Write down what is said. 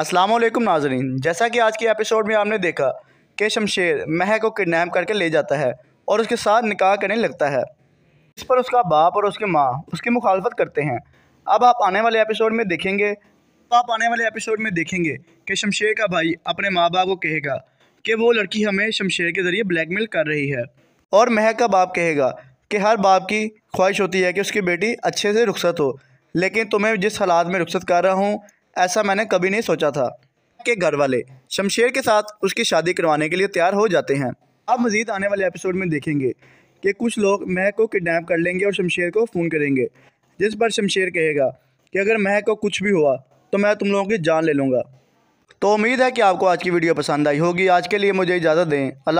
अस्सलाम वालेकुम नाजरीन जैसा कि आज के एपिसोड में आपने देखा कि शमशेर मह को किडनैप करके ले जाता है और उसके साथ निकाह करने लगता है इस पर उसका बाप और उसकी माँ उसकी मुखालफत करते हैं अब आप आने वाले एपिसोड में देखेंगे तो आप आने वाले एपिसोड में देखेंगे कि शमशेर का भाई अपने माँ बाप को कहेगा कि वो लड़की हमें शमशेर के ज़रिए ब्लैकमेल कर रही है और मह का बाप कहेगा कि हर बाप की ख्वाहिश होती है कि उसकी बेटी अच्छे से रुख्सत हो लेकिन तुम्हें जिस हालात में रुखसत कर रहा हूँ ऐसा मैंने कभी नहीं सोचा था के घर वाले शमशेर के साथ उसकी शादी करवाने के लिए तैयार हो जाते हैं आप मज़ीद आने वाले एपिसोड में देखेंगे कि कुछ लोग मह को किडनैप कर लेंगे और शमशेर को फ़ोन करेंगे जिस पर शमशेर कहेगा कि अगर मह को कुछ भी हुआ तो मैं तुम लोगों की जान ले लूँगा तो उम्मीद है कि आपको आज की वीडियो पसंद आई होगी आज के लिए मुझे इजाज़त दें अल्लाह